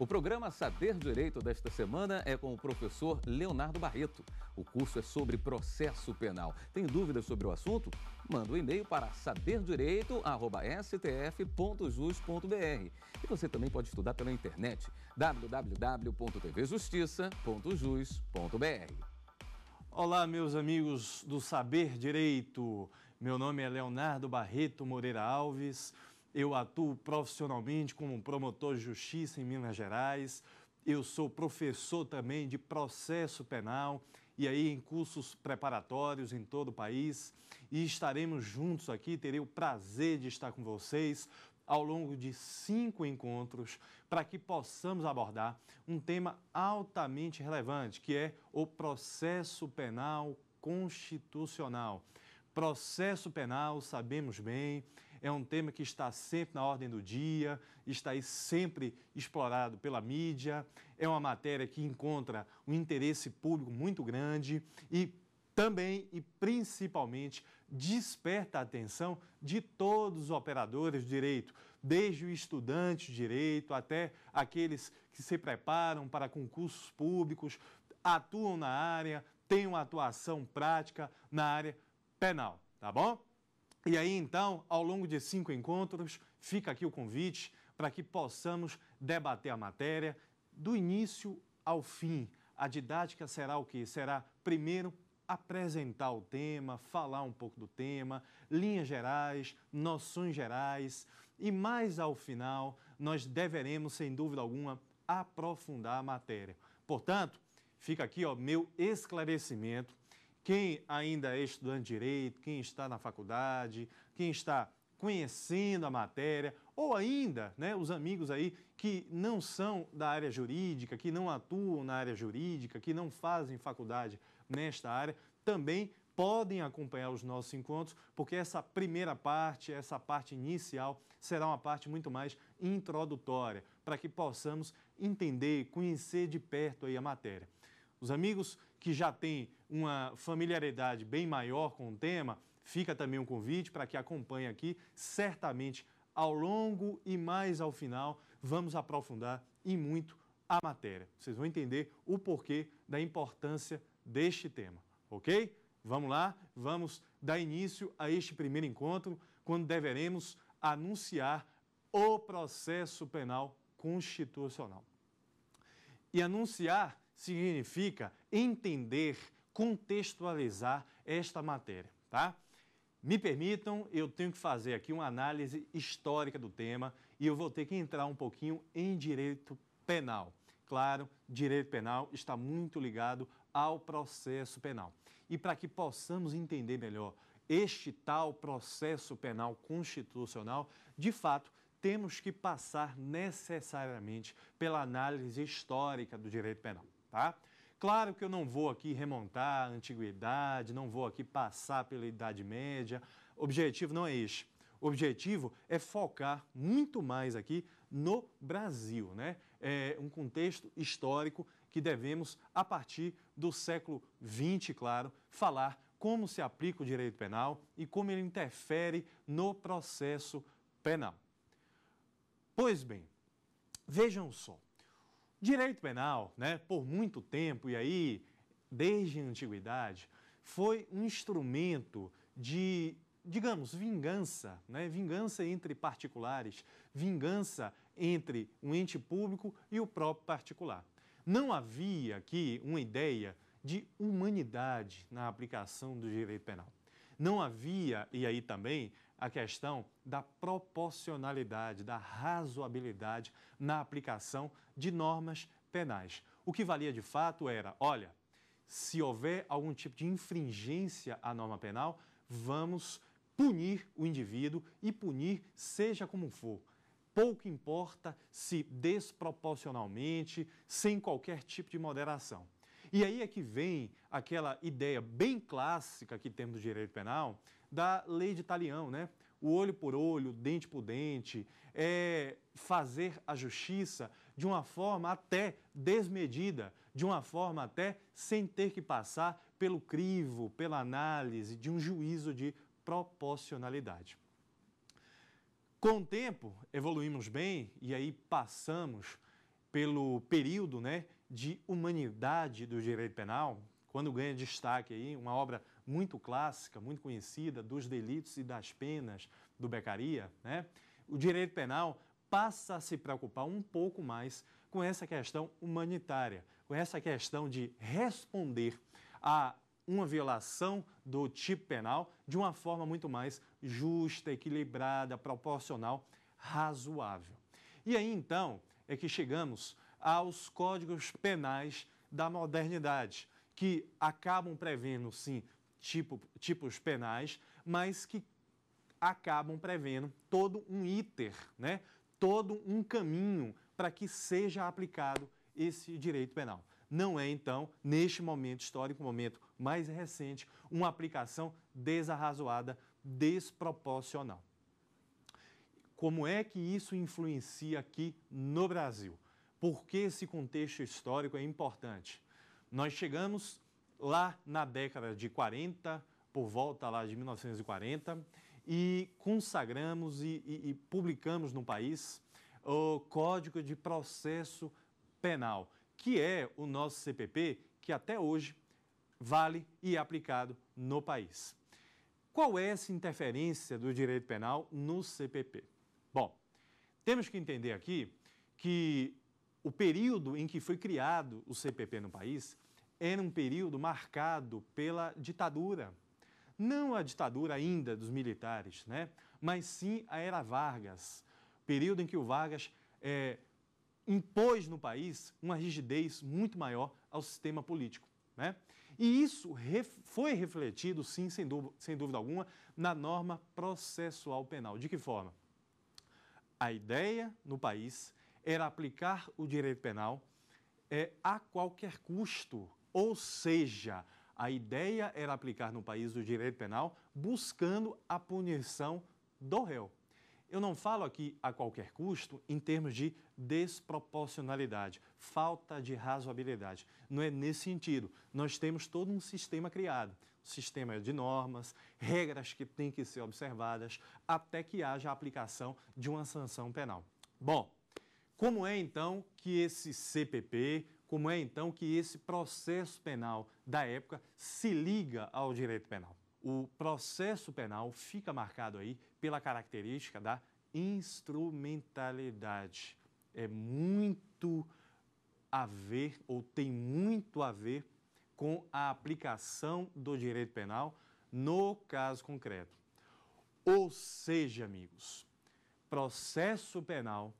O programa Saber Direito desta semana é com o professor Leonardo Barreto. O curso é sobre processo penal. Tem dúvidas sobre o assunto? Manda um e-mail para saberdireito.stf.jus.br. E você também pode estudar pela internet www.tvjustiça.jus.br. Olá, meus amigos do Saber Direito. Meu nome é Leonardo Barreto Moreira Alves. Eu atuo profissionalmente como promotor de justiça em Minas Gerais. Eu sou professor também de processo penal e aí em cursos preparatórios em todo o país. E estaremos juntos aqui, terei o prazer de estar com vocês ao longo de cinco encontros para que possamos abordar um tema altamente relevante, que é o processo penal constitucional. Processo penal, sabemos bem, é um tema que está sempre na ordem do dia, está aí sempre explorado pela mídia, é uma matéria que encontra um interesse público muito grande e também e principalmente desperta a atenção de todos os operadores de direito, desde o estudante de direito até aqueles que se preparam para concursos públicos, atuam na área, têm uma atuação prática na área penal, tá bom? E aí, então, ao longo de cinco encontros, fica aqui o convite para que possamos debater a matéria do início ao fim. A didática será o que? Será, primeiro, apresentar o tema, falar um pouco do tema, linhas gerais, noções gerais. E mais ao final, nós deveremos, sem dúvida alguma, aprofundar a matéria. Portanto, fica aqui o meu esclarecimento quem ainda é estudante de direito, quem está na faculdade, quem está conhecendo a matéria, ou ainda né, os amigos aí que não são da área jurídica, que não atuam na área jurídica, que não fazem faculdade nesta área, também podem acompanhar os nossos encontros, porque essa primeira parte, essa parte inicial, será uma parte muito mais introdutória, para que possamos entender, conhecer de perto aí a matéria. Os amigos que já tem uma familiaridade bem maior com o tema, fica também um convite para que acompanhe aqui. Certamente, ao longo e mais ao final, vamos aprofundar e muito a matéria. Vocês vão entender o porquê da importância deste tema, ok? Vamos lá, vamos dar início a este primeiro encontro, quando deveremos anunciar o processo penal constitucional. E anunciar significa entender, contextualizar esta matéria, tá? Me permitam, eu tenho que fazer aqui uma análise histórica do tema e eu vou ter que entrar um pouquinho em direito penal. Claro, direito penal está muito ligado ao processo penal. E para que possamos entender melhor este tal processo penal constitucional, de fato, temos que passar necessariamente pela análise histórica do direito penal tá? Claro que eu não vou aqui remontar a antiguidade, não vou aqui passar pela Idade Média. O objetivo não é este. O objetivo é focar muito mais aqui no Brasil, né? É um contexto histórico que devemos, a partir do século XX, claro, falar como se aplica o direito penal e como ele interfere no processo penal. Pois bem, vejam só. Direito penal, né, por muito tempo e aí desde a antiguidade, foi um instrumento de, digamos, vingança, né? vingança entre particulares, vingança entre um ente público e o próprio particular. Não havia aqui uma ideia de humanidade na aplicação do direito penal. Não havia, e aí também, a questão da proporcionalidade, da razoabilidade na aplicação de normas penais. O que valia de fato era: olha, se houver algum tipo de infringência à norma penal, vamos punir o indivíduo e punir seja como for. Pouco importa se desproporcionalmente, sem qualquer tipo de moderação. E aí é que vem aquela ideia bem clássica que temos do direito penal da lei de Italião, né? O olho por olho, dente por dente, é fazer a justiça de uma forma até desmedida, de uma forma até sem ter que passar pelo crivo, pela análise de um juízo de proporcionalidade. Com o tempo, evoluímos bem e aí passamos pelo período né, de humanidade do direito penal, quando ganha destaque aí uma obra muito clássica, muito conhecida, dos delitos e das penas do Becaria, né? o direito penal passa a se preocupar um pouco mais com essa questão humanitária, com essa questão de responder a uma violação do tipo penal de uma forma muito mais justa, equilibrada, proporcional, razoável. E aí então é que chegamos aos códigos penais da modernidade, que acabam prevendo, sim, tipo, tipos penais, mas que acabam prevendo todo um iter, né? todo um caminho para que seja aplicado esse direito penal. Não é, então, neste momento histórico, momento mais recente, uma aplicação desarrazoada, desproporcional. Como é que isso influencia aqui no Brasil? Por que esse contexto histórico é importante? Nós chegamos lá na década de 40, por volta lá de 1940, e consagramos e, e, e publicamos no país o Código de Processo Penal, que é o nosso CPP que até hoje vale e é aplicado no país. Qual é essa interferência do direito penal no CPP? Bom, temos que entender aqui que o período em que foi criado o CPP no país era um período marcado pela ditadura. Não a ditadura ainda dos militares, né? mas sim a era Vargas, período em que o Vargas é, impôs no país uma rigidez muito maior ao sistema político. Né? E isso ref, foi refletido, sim, sem dúvida, sem dúvida alguma, na norma processual penal. De que forma? A ideia no país era aplicar o direito penal é, a qualquer custo, ou seja, a ideia era aplicar no país o direito penal buscando a punição do réu. Eu não falo aqui a qualquer custo em termos de desproporcionalidade, falta de razoabilidade. Não é nesse sentido. Nós temos todo um sistema criado, um sistema de normas, regras que têm que ser observadas até que haja a aplicação de uma sanção penal. Bom, como é então que esse CPP, como é então que esse processo penal da época se liga ao direito penal? O processo penal fica marcado aí pela característica da instrumentalidade. É muito a ver, ou tem muito a ver, com a aplicação do direito penal no caso concreto. Ou seja, amigos, processo penal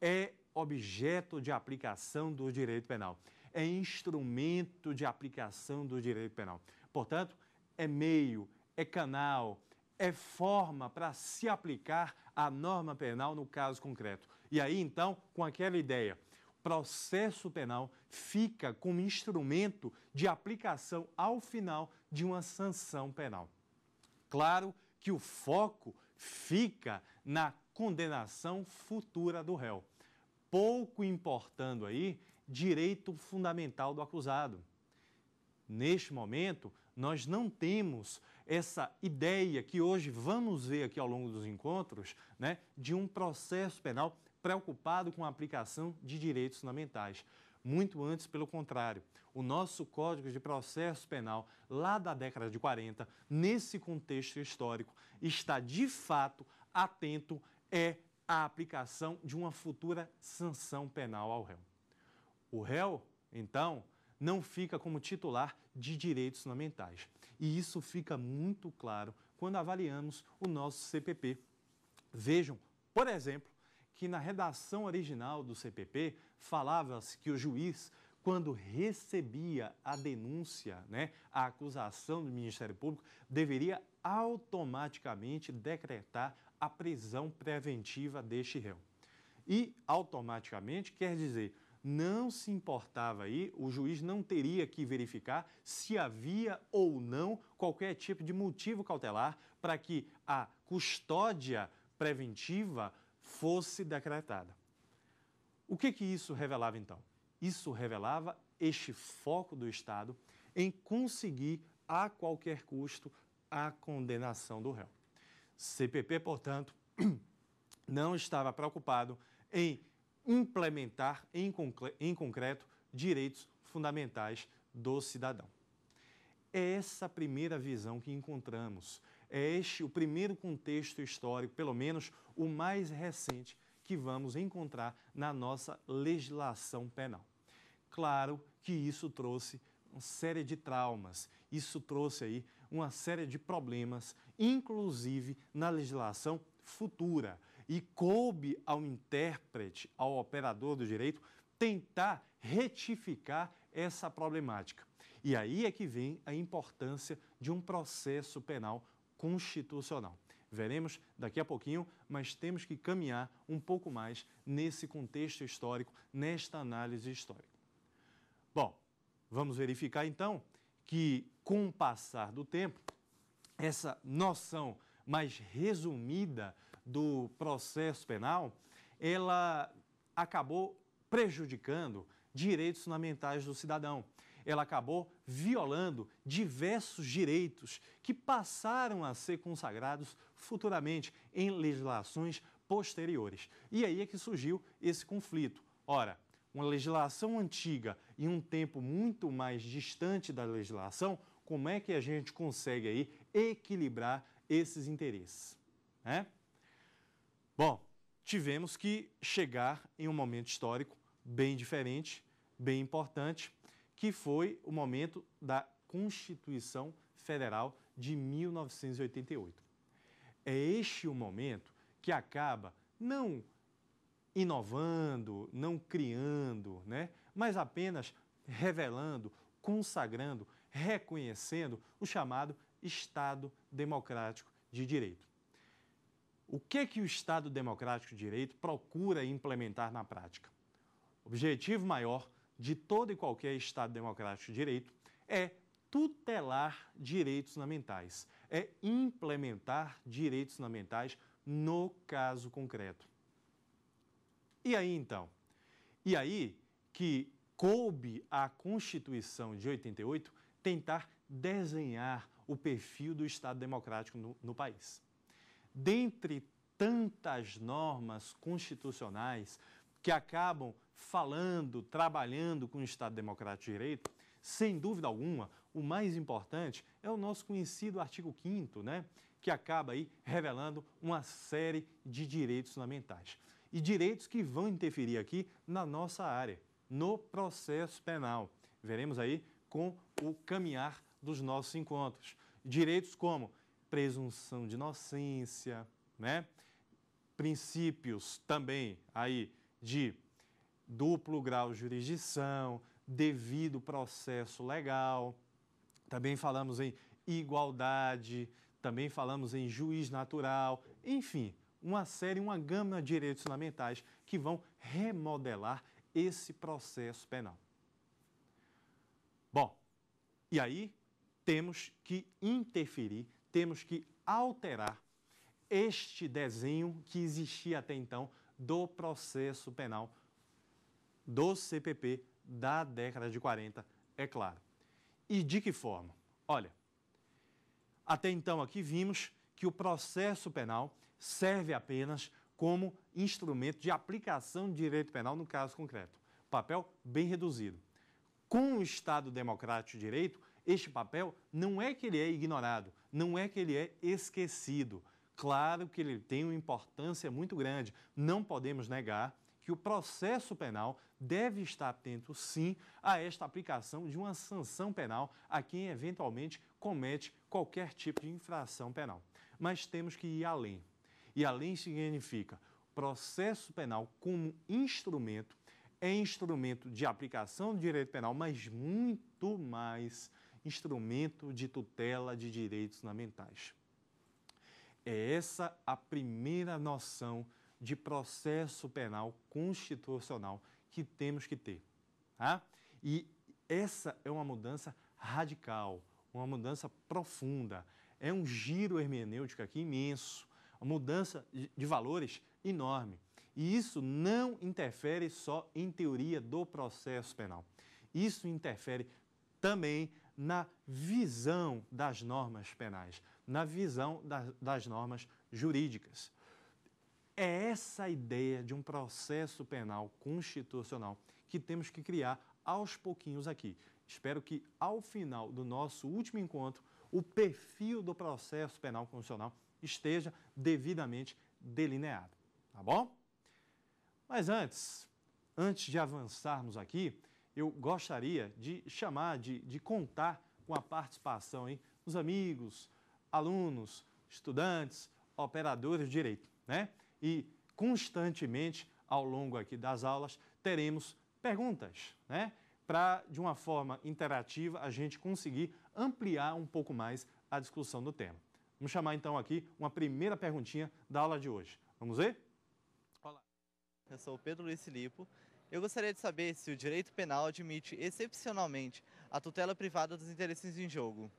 é objeto de aplicação do direito penal, é instrumento de aplicação do direito penal. Portanto, é meio, é canal, é forma para se aplicar a norma penal no caso concreto. E aí, então, com aquela ideia, processo penal fica como instrumento de aplicação ao final de uma sanção penal. Claro que o foco fica na condenação futura do réu pouco importando aí direito fundamental do acusado. Neste momento, nós não temos essa ideia que hoje vamos ver aqui ao longo dos encontros, né, de um processo penal preocupado com a aplicação de direitos fundamentais. Muito antes, pelo contrário. O nosso Código de Processo Penal, lá da década de 40, nesse contexto histórico, está de fato atento, é a aplicação de uma futura sanção penal ao réu. O réu, então, não fica como titular de direitos fundamentais. E isso fica muito claro quando avaliamos o nosso CPP. Vejam, por exemplo, que na redação original do CPP falava-se que o juiz, quando recebia a denúncia, né, a acusação do Ministério Público, deveria automaticamente decretar a prisão preventiva deste réu. E, automaticamente, quer dizer, não se importava aí, o juiz não teria que verificar se havia ou não qualquer tipo de motivo cautelar para que a custódia preventiva fosse decretada. O que, que isso revelava então? Isso revelava este foco do Estado em conseguir, a qualquer custo, a condenação do réu. CPP, portanto, não estava preocupado em implementar em, em concreto direitos fundamentais do cidadão. É essa a primeira visão que encontramos. É este o primeiro contexto histórico, pelo menos o mais recente, que vamos encontrar na nossa legislação penal. Claro que isso trouxe uma série de traumas, isso trouxe aí uma série de problemas, inclusive na legislação futura. E coube ao intérprete, ao operador do direito, tentar retificar essa problemática. E aí é que vem a importância de um processo penal constitucional. Veremos daqui a pouquinho, mas temos que caminhar um pouco mais nesse contexto histórico, nesta análise histórica. Bom, vamos verificar então que com o passar do tempo, essa noção mais resumida do processo penal, ela acabou prejudicando direitos fundamentais do cidadão. Ela acabou violando diversos direitos que passaram a ser consagrados futuramente em legislações posteriores. E aí é que surgiu esse conflito. Ora, uma legislação antiga e um tempo muito mais distante da legislação como é que a gente consegue aí equilibrar esses interesses, né? Bom, tivemos que chegar em um momento histórico bem diferente, bem importante, que foi o momento da Constituição Federal de 1988. É este o momento que acaba não inovando, não criando, né, mas apenas revelando, consagrando reconhecendo o chamado Estado Democrático de Direito. O que que o Estado Democrático de Direito procura implementar na prática? O objetivo maior de todo e qualquer Estado Democrático de Direito é tutelar direitos fundamentais, é implementar direitos fundamentais no caso concreto. E aí então? E aí que coube à Constituição de 88 tentar desenhar o perfil do Estado democrático no, no país. Dentre tantas normas constitucionais que acabam falando, trabalhando com o Estado Democrático de Direito, sem dúvida alguma, o mais importante é o nosso conhecido artigo 5 né, que acaba aí revelando uma série de direitos fundamentais. E direitos que vão interferir aqui na nossa área, no processo penal. Veremos aí com o caminhar dos nossos encontros. Direitos como presunção de inocência, né? princípios também aí de duplo grau de jurisdição, devido processo legal, também falamos em igualdade, também falamos em juiz natural, enfim, uma série, uma gama de direitos fundamentais que vão remodelar esse processo penal. Bom, e aí temos que interferir, temos que alterar este desenho que existia até então do processo penal do CPP da década de 40, é claro. E de que forma? Olha, até então aqui vimos que o processo penal serve apenas como instrumento de aplicação de direito penal no caso concreto. Papel bem reduzido com o Estado Democrático de Direito, este papel não é que ele é ignorado, não é que ele é esquecido. Claro que ele tem uma importância muito grande. Não podemos negar que o processo penal deve estar atento, sim, a esta aplicação de uma sanção penal a quem eventualmente comete qualquer tipo de infração penal. Mas temos que ir além. E além significa processo penal como instrumento é instrumento de aplicação do direito penal, mas muito mais instrumento de tutela de direitos fundamentais. É essa a primeira noção de processo penal constitucional que temos que ter. Tá? E essa é uma mudança radical, uma mudança profunda. É um giro hermenêutico aqui imenso, uma mudança de valores enorme. E isso não interfere só em teoria do processo penal. Isso interfere também na visão das normas penais, na visão das, das normas jurídicas. É essa ideia de um processo penal constitucional que temos que criar aos pouquinhos aqui. Espero que ao final do nosso último encontro, o perfil do processo penal constitucional esteja devidamente delineado. Tá bom? Mas antes, antes de avançarmos aqui, eu gostaria de chamar, de, de contar com a participação hein, dos amigos, alunos, estudantes, operadores de direito. Né? E constantemente, ao longo aqui das aulas, teremos perguntas, né? para, de uma forma interativa, a gente conseguir ampliar um pouco mais a discussão do tema. Vamos chamar então aqui uma primeira perguntinha da aula de hoje. Vamos ver? Eu sou o Pedro Luiz Filipo. Eu gostaria de saber se o direito penal admite excepcionalmente a tutela privada dos interesses em jogo.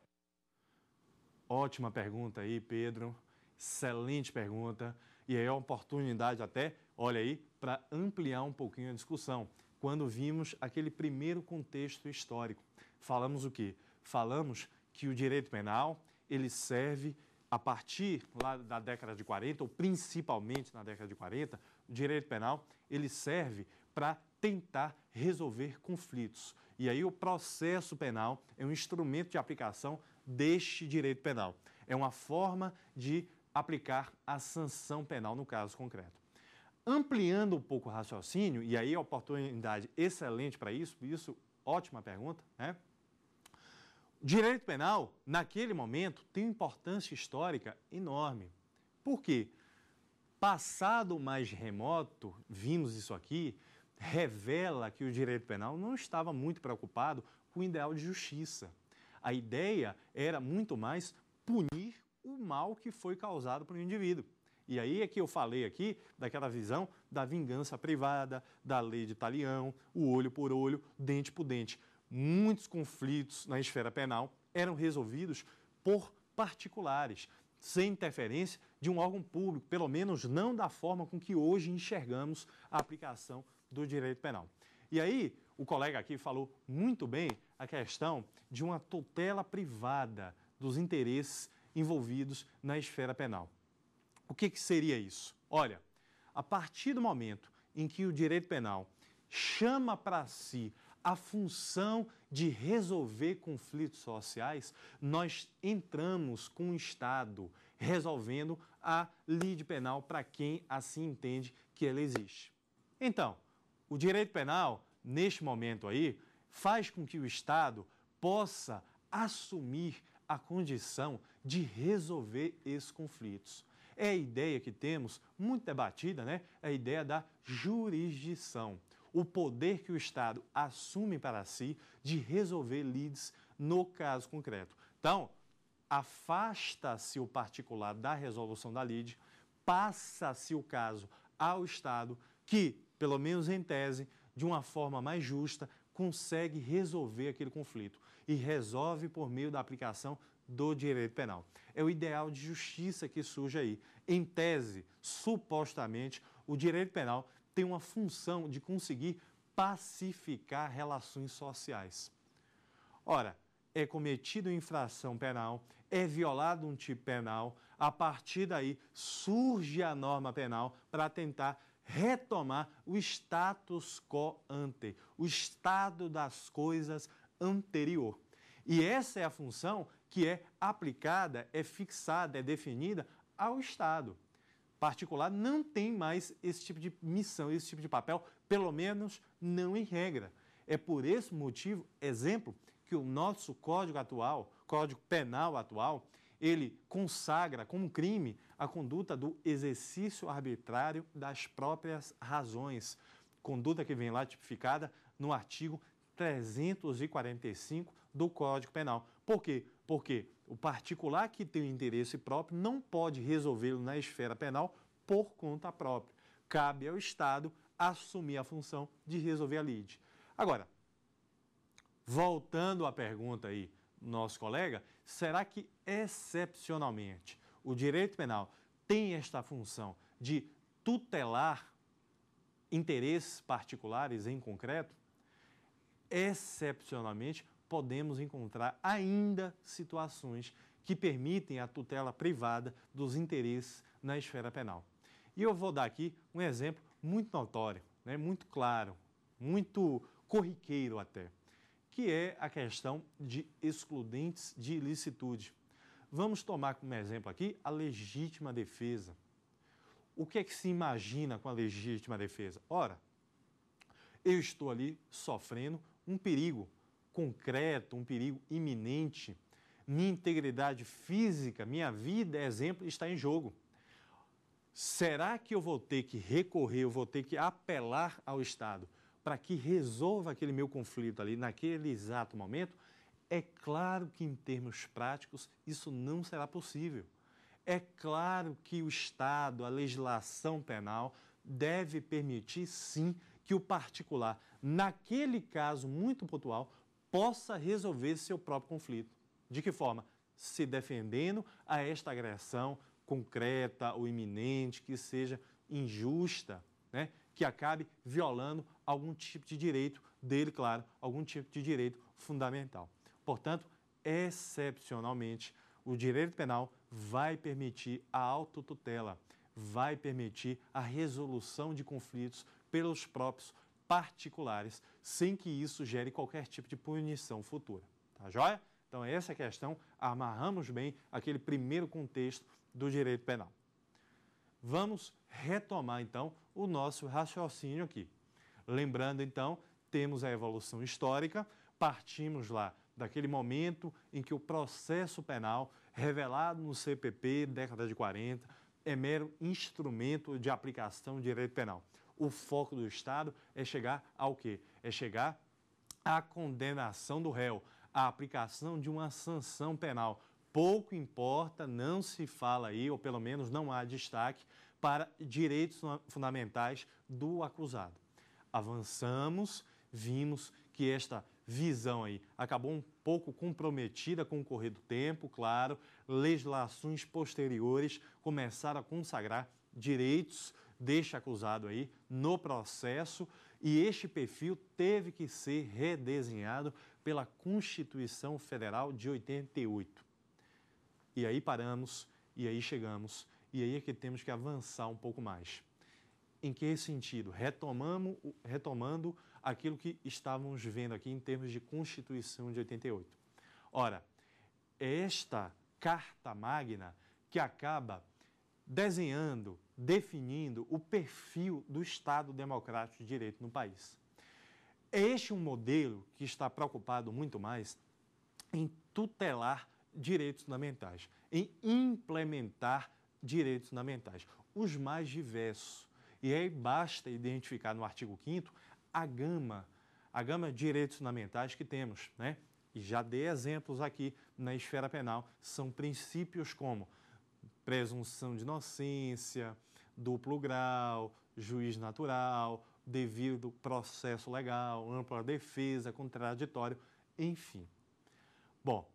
Ótima pergunta aí, Pedro. Excelente pergunta. E é uma oportunidade até, olha aí, para ampliar um pouquinho a discussão. Quando vimos aquele primeiro contexto histórico, falamos o quê? Falamos que o direito penal ele serve a partir lá da década de 40, ou principalmente na década de 40, o direito penal ele serve para tentar resolver conflitos. E aí o processo penal é um instrumento de aplicação deste direito penal. É uma forma de aplicar a sanção penal no caso concreto. Ampliando um pouco o raciocínio, e aí a oportunidade excelente para isso, isso, ótima pergunta, né? Direito penal, naquele momento, tem uma importância histórica enorme. Por quê? Passado mais remoto, vimos isso aqui, revela que o direito penal não estava muito preocupado com o ideal de justiça. A ideia era muito mais punir o mal que foi causado para o indivíduo. E aí é que eu falei aqui daquela visão da vingança privada, da lei de talião, o olho por olho, dente por dente muitos conflitos na esfera penal eram resolvidos por particulares, sem interferência de um órgão público, pelo menos não da forma com que hoje enxergamos a aplicação do direito penal. E aí, o colega aqui falou muito bem a questão de uma tutela privada dos interesses envolvidos na esfera penal. O que, que seria isso? Olha, a partir do momento em que o direito penal chama para si a função de resolver conflitos sociais, nós entramos com o Estado resolvendo a lide penal para quem assim entende que ela existe. Então, o direito penal, neste momento aí, faz com que o Estado possa assumir a condição de resolver esses conflitos. É a ideia que temos, muito debatida, né? É a ideia da jurisdição o poder que o Estado assume para si de resolver lides no caso concreto. Então, afasta-se o particular da resolução da lide, passa-se o caso ao Estado, que, pelo menos em tese, de uma forma mais justa, consegue resolver aquele conflito e resolve por meio da aplicação do direito penal. É o ideal de justiça que surge aí. Em tese, supostamente, o direito penal tem uma função de conseguir pacificar relações sociais. Ora, é cometido infração penal, é violado um tipo penal, a partir daí surge a norma penal para tentar retomar o status quo ante, o estado das coisas anterior. E essa é a função que é aplicada, é fixada, é definida ao Estado particular não tem mais esse tipo de missão, esse tipo de papel, pelo menos não em regra. É por esse motivo, exemplo, que o nosso código atual, código penal atual, ele consagra como crime a conduta do exercício arbitrário das próprias razões. Conduta que vem lá tipificada no artigo 345 do Código Penal. Por quê? Porque o particular que tem o interesse próprio não pode resolvê-lo na esfera penal por conta própria. Cabe ao Estado assumir a função de resolver a lide. Agora, voltando à pergunta aí, nosso colega, será que excepcionalmente o direito penal tem esta função de tutelar interesses particulares em concreto? Excepcionalmente, podemos encontrar ainda situações que permitem a tutela privada dos interesses na esfera penal. E eu vou dar aqui um exemplo muito notório, né, muito claro, muito corriqueiro até, que é a questão de excludentes de ilicitude. Vamos tomar como exemplo aqui a legítima defesa. O que é que se imagina com a legítima defesa? Ora, eu estou ali sofrendo um perigo, concreto, um perigo iminente, minha integridade física, minha vida, exemplo, está em jogo. Será que eu vou ter que recorrer, eu vou ter que apelar ao Estado para que resolva aquele meu conflito ali naquele exato momento? É claro que, em termos práticos, isso não será possível. É claro que o Estado, a legislação penal, deve permitir, sim, que o particular, naquele caso muito pontual, possa resolver seu próprio conflito. De que forma? Se defendendo a esta agressão concreta ou iminente, que seja injusta, né? que acabe violando algum tipo de direito dele, claro, algum tipo de direito fundamental. Portanto, excepcionalmente, o direito penal vai permitir a autotutela, vai permitir a resolução de conflitos pelos próprios particulares, sem que isso gere qualquer tipo de punição futura. Tá joia? Então, essa é a questão. Amarramos bem aquele primeiro contexto do direito penal. Vamos retomar, então, o nosso raciocínio aqui. Lembrando, então, temos a evolução histórica, partimos lá daquele momento em que o processo penal, revelado no CPP, década de 40, é mero instrumento de aplicação do direito penal o foco do Estado é chegar ao quê? É chegar à condenação do réu, à aplicação de uma sanção penal. Pouco importa, não se fala aí, ou pelo menos não há destaque, para direitos fundamentais do acusado. Avançamos, vimos que esta visão aí acabou um pouco comprometida com o correr do tempo, claro, legislações posteriores começaram a consagrar direitos deste acusado aí no processo e este perfil teve que ser redesenhado pela Constituição Federal de 88. E aí paramos, e aí chegamos, e aí é que temos que avançar um pouco mais. Em que sentido? Retomamos, retomando aquilo que estávamos vendo aqui em termos de Constituição de 88. Ora, é esta carta magna que acaba desenhando definindo o perfil do Estado democrático de direito no país. É Este um modelo que está preocupado muito mais em tutelar direitos fundamentais, em implementar direitos fundamentais, os mais diversos. E aí basta identificar no artigo 5 a gama, a gama de direitos fundamentais que temos, né? E já dei exemplos aqui na esfera penal, são princípios como presunção de inocência, duplo grau, juiz natural, devido processo legal, ampla defesa, contraditório, enfim. Bom,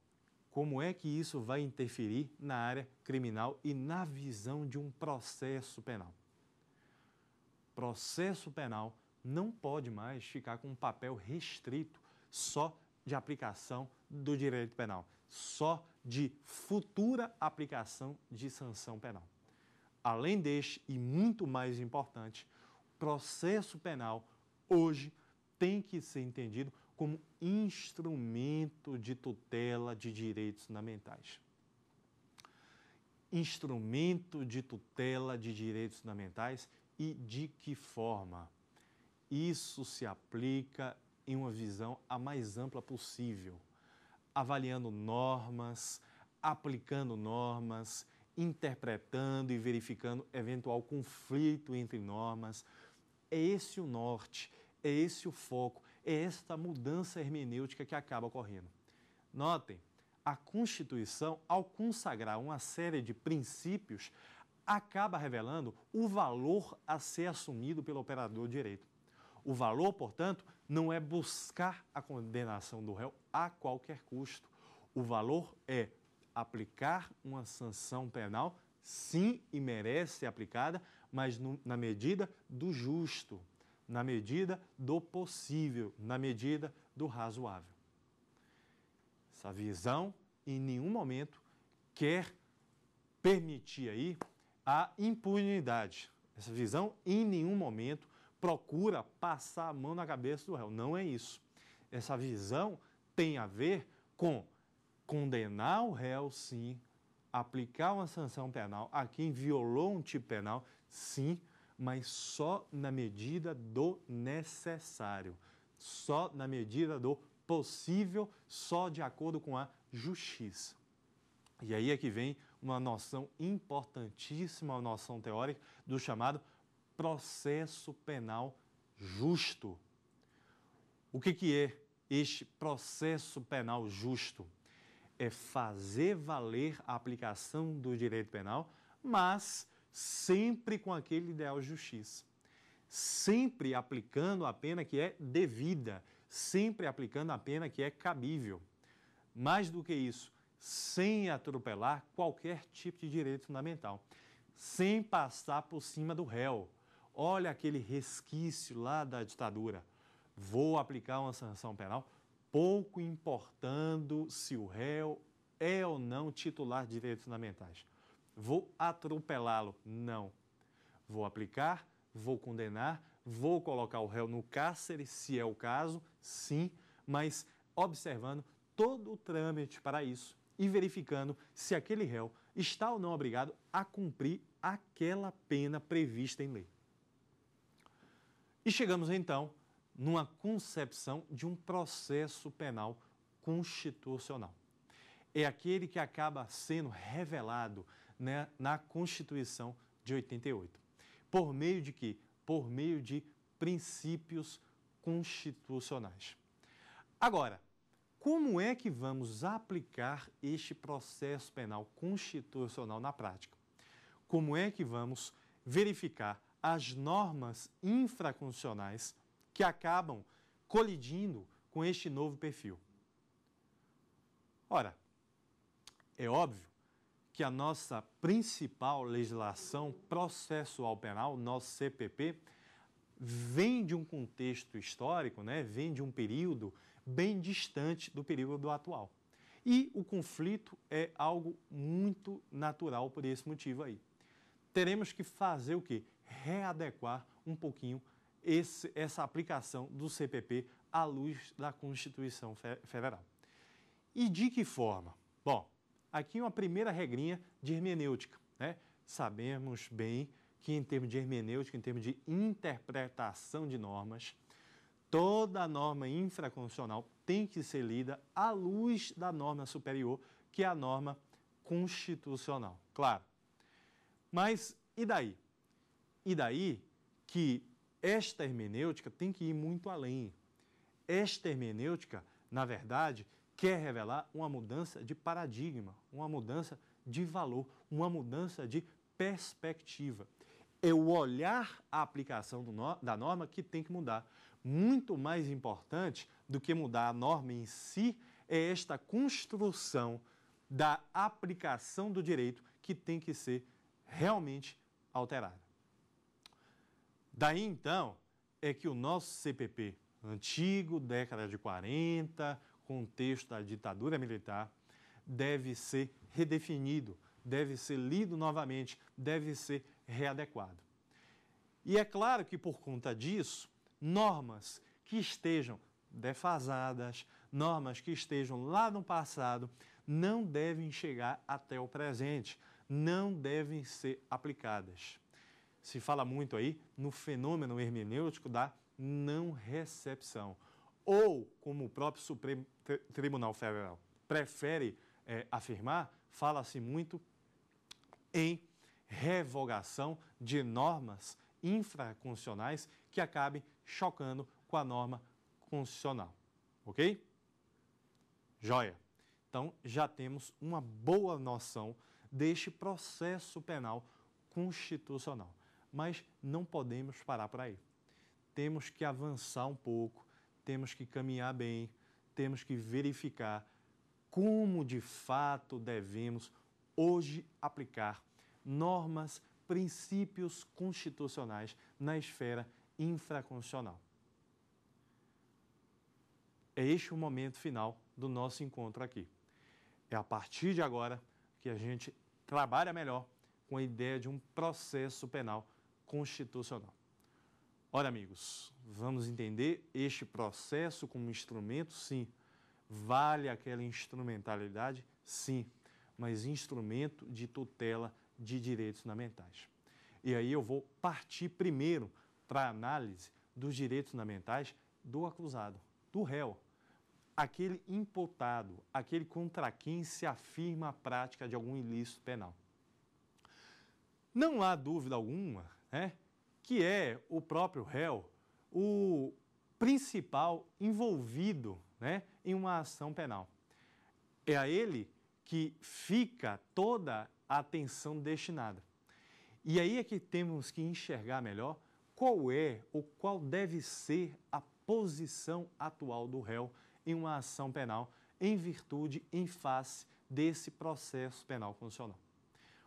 como é que isso vai interferir na área criminal e na visão de um processo penal? Processo penal não pode mais ficar com um papel restrito só de aplicação do direito penal, só de futura aplicação de sanção penal. Além deste, e muito mais importante, processo penal hoje tem que ser entendido como instrumento de tutela de direitos fundamentais. Instrumento de tutela de direitos fundamentais e de que forma? Isso se aplica em uma visão a mais ampla possível avaliando normas, aplicando normas, interpretando e verificando eventual conflito entre normas. É esse o norte, é esse o foco, é esta mudança hermenêutica que acaba ocorrendo. Notem, a Constituição, ao consagrar uma série de princípios, acaba revelando o valor a ser assumido pelo operador de direito. O valor, portanto, não é buscar a condenação do réu a qualquer custo. O valor é aplicar uma sanção penal, sim, e merece ser aplicada, mas no, na medida do justo, na medida do possível, na medida do razoável. Essa visão, em nenhum momento, quer permitir aí a impunidade. Essa visão, em nenhum momento, procura passar a mão na cabeça do réu. Não é isso. Essa visão tem a ver com condenar o réu, sim, aplicar uma sanção penal a quem violou um tipo penal, sim, mas só na medida do necessário, só na medida do possível, só de acordo com a justiça. E aí é que vem uma noção importantíssima, uma noção teórica do chamado processo penal justo. O que, que é este processo penal justo? É fazer valer a aplicação do direito penal, mas sempre com aquele ideal de justiça. Sempre aplicando a pena que é devida, sempre aplicando a pena que é cabível. Mais do que isso, sem atropelar qualquer tipo de direito fundamental, sem passar por cima do réu, olha aquele resquício lá da ditadura, vou aplicar uma sanção penal, pouco importando se o réu é ou não titular de direitos fundamentais. Vou atropelá-lo? Não. Vou aplicar, vou condenar, vou colocar o réu no cárcere, se é o caso, sim, mas observando todo o trâmite para isso e verificando se aquele réu está ou não obrigado a cumprir aquela pena prevista em lei. E chegamos então numa concepção de um processo penal constitucional. É aquele que acaba sendo revelado né, na Constituição de 88. Por meio de que, Por meio de princípios constitucionais. Agora, como é que vamos aplicar este processo penal constitucional na prática? Como é que vamos verificar as normas infraconstitucionais que acabam colidindo com este novo perfil. Ora, é óbvio que a nossa principal legislação processual penal, nosso CPP, vem de um contexto histórico, né? vem de um período bem distante do período atual. E o conflito é algo muito natural por esse motivo aí. Teremos que fazer o quê? readequar um pouquinho esse, essa aplicação do CPP à luz da Constituição Federal. E de que forma? Bom, aqui uma primeira regrinha de hermenêutica. Né? Sabemos bem que, em termos de hermenêutica, em termos de interpretação de normas, toda norma infraconstitucional tem que ser lida à luz da norma superior, que é a norma constitucional. Claro. Mas e daí? E daí que esta hermenêutica tem que ir muito além. Esta hermenêutica, na verdade, quer revelar uma mudança de paradigma, uma mudança de valor, uma mudança de perspectiva. É o olhar à aplicação no, da norma que tem que mudar. Muito mais importante do que mudar a norma em si é esta construção da aplicação do direito que tem que ser realmente alterada. Daí então é que o nosso CPP, antigo, década de 40, contexto da ditadura militar, deve ser redefinido, deve ser lido novamente, deve ser readequado. E é claro que por conta disso, normas que estejam defasadas, normas que estejam lá no passado, não devem chegar até o presente, não devem ser aplicadas se fala muito aí no fenômeno hermenêutico da não recepção. Ou, como o próprio Supremo Tribunal Federal prefere é, afirmar, fala-se muito em revogação de normas infraconstitucionais que acabem chocando com a norma constitucional. Ok? Joia! Então, já temos uma boa noção deste processo penal constitucional mas não podemos parar por aí. Temos que avançar um pouco, temos que caminhar bem, temos que verificar como de fato devemos hoje aplicar normas, princípios constitucionais na esfera infraconstitucional. É este o momento final do nosso encontro aqui. É a partir de agora que a gente trabalha melhor com a ideia de um processo penal constitucional. Ora, amigos, vamos entender este processo como instrumento? Sim. Vale aquela instrumentalidade? Sim. Mas instrumento de tutela de direitos fundamentais. E aí eu vou partir primeiro para a análise dos direitos fundamentais do acusado, do réu, aquele imputado, aquele contra quem se afirma a prática de algum ilícito penal. Não há dúvida alguma né, que é o próprio réu, o principal envolvido né, em uma ação penal. É a ele que fica toda a atenção destinada. E aí é que temos que enxergar melhor qual é ou qual deve ser a posição atual do réu em uma ação penal em virtude, em face desse processo penal constitucional.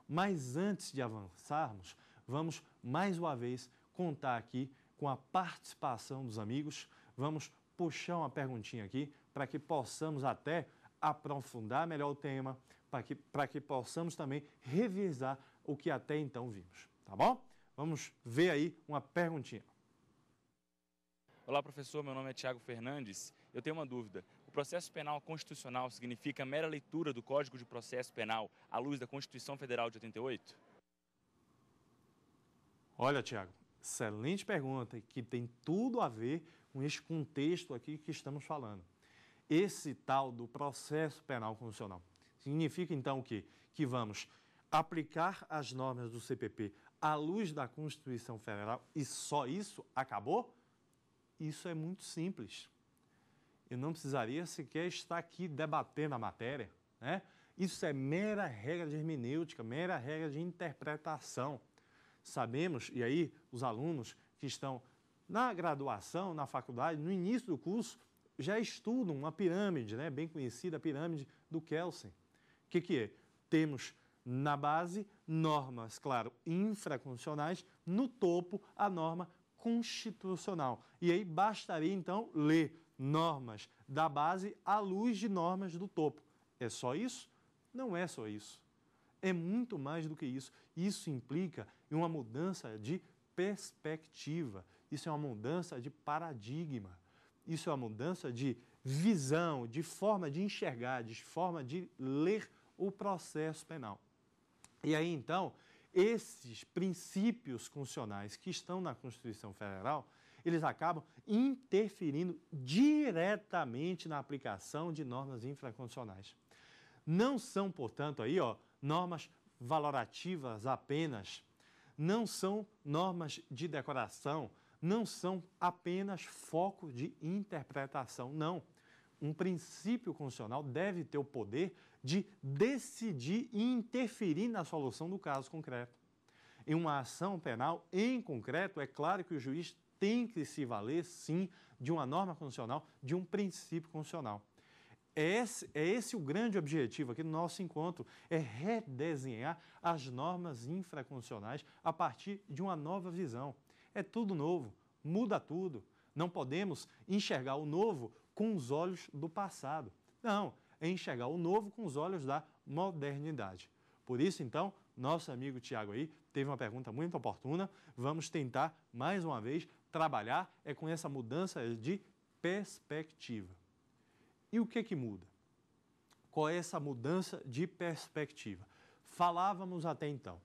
Mas antes de avançarmos, vamos mais uma vez contar aqui com a participação dos amigos. Vamos puxar uma perguntinha aqui para que possamos até aprofundar melhor o tema, para que, para que possamos também revisar o que até então vimos. Tá bom? Vamos ver aí uma perguntinha. Olá, professor. Meu nome é Tiago Fernandes. Eu tenho uma dúvida. O processo penal constitucional significa mera leitura do Código de Processo Penal à luz da Constituição Federal de 88? Olha, Tiago, excelente pergunta que tem tudo a ver com este contexto aqui que estamos falando. Esse tal do processo penal constitucional significa então o quê? Que vamos aplicar as normas do CPP à luz da Constituição Federal e só isso acabou? Isso é muito simples. Eu não precisaria sequer estar aqui debatendo a matéria, né? Isso é mera regra de hermenêutica, mera regra de interpretação. Sabemos, e aí os alunos que estão na graduação, na faculdade, no início do curso, já estudam uma pirâmide, né, bem conhecida, a pirâmide do Kelsen. O que, que é? Temos na base normas, claro, infraconstitucionais, no topo a norma constitucional. E aí bastaria então ler normas da base à luz de normas do topo. É só isso? Não é só isso é muito mais do que isso. Isso implica uma mudança de perspectiva, isso é uma mudança de paradigma, isso é uma mudança de visão, de forma de enxergar, de forma de ler o processo penal. E aí então, esses princípios constitucionais que estão na Constituição Federal, eles acabam interferindo diretamente na aplicação de normas infraconstitucionais. Não são, portanto, aí, ó, normas valorativas apenas, não são normas de decoração, não são apenas foco de interpretação, não. Um princípio constitucional deve ter o poder de decidir e interferir na solução do caso concreto. Em uma ação penal, em concreto, é claro que o juiz tem que se valer, sim, de uma norma constitucional, de um princípio constitucional. É esse, é esse o grande objetivo aqui do nosso encontro, é redesenhar as normas infraconstitucionais a partir de uma nova visão. É tudo novo, muda tudo. Não podemos enxergar o novo com os olhos do passado. Não, é enxergar o novo com os olhos da modernidade. Por isso, então, nosso amigo Tiago aí teve uma pergunta muito oportuna. Vamos tentar, mais uma vez, trabalhar é com essa mudança de perspectiva. E o que é que muda? Qual é essa mudança de perspectiva? Falávamos até então,